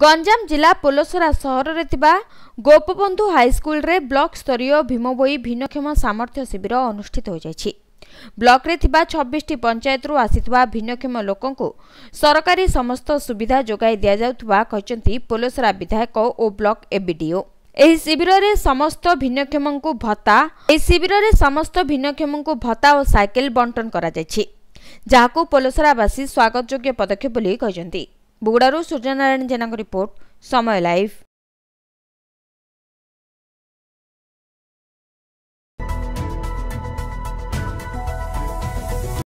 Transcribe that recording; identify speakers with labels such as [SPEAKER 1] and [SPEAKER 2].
[SPEAKER 1] ଗଞ୍ଜାମ ଜିଲ୍ଲା ପୋଲସରା ସହରରେ ଥିବା ଗୋପବନ୍ଧୁ ହାଇସ୍କୁଲରେ ବ୍ଲକସ୍ତରୀୟ ଭୀମବୋଇ ଭିନ୍ନକ୍ଷମ ସାମର୍ଥ୍ୟ ଶିବିର ଅନୁଷ୍ଠିତ ହୋଇଯାଇଛି ବ୍ଲକରେ ଥିବା ଛବିଶଟି ପଞ୍ଚାୟତରୁ ଆସିଥିବା ଭିନ୍ନକ୍ଷମ ଲୋକଙ୍କୁ ସରକାରୀ ସମସ୍ତ ସୁବିଧା ଯୋଗାଇ ଦିଆଯାଉଥିବା କହିଛନ୍ତି ପୋଲସରା ବିଧାୟକ ଓ ବ୍ଲକ ଏବିଡିଓ ଏହି ଶିବିରରେ ସମସ୍ତ ଭିନ୍ନକ୍ଷମଙ୍କୁ ଭତ୍ତା ଏହି ଶିବିରରେ ସମସ୍ତ ଭିନ୍ନକ୍ଷମଙ୍କୁ ଭତ୍ତା ଓ ସାଇକେଲ ବଣ୍ଟନ କରାଯାଇଛି ଯାହାକୁ ପୋଲସରାବାସୀ ସ୍ୱାଗତଯୋଗ୍ୟ ପଦକ୍ଷେପ ବୋଲି କହିଛନ୍ତି ବୁଗୁଡ଼ାରୁ ସୂର୍ଯ୍ୟନାରାୟଣ ଜେନାଙ୍କ ରିପୋର୍ଟ ସମୟ ଲାଇଭ୍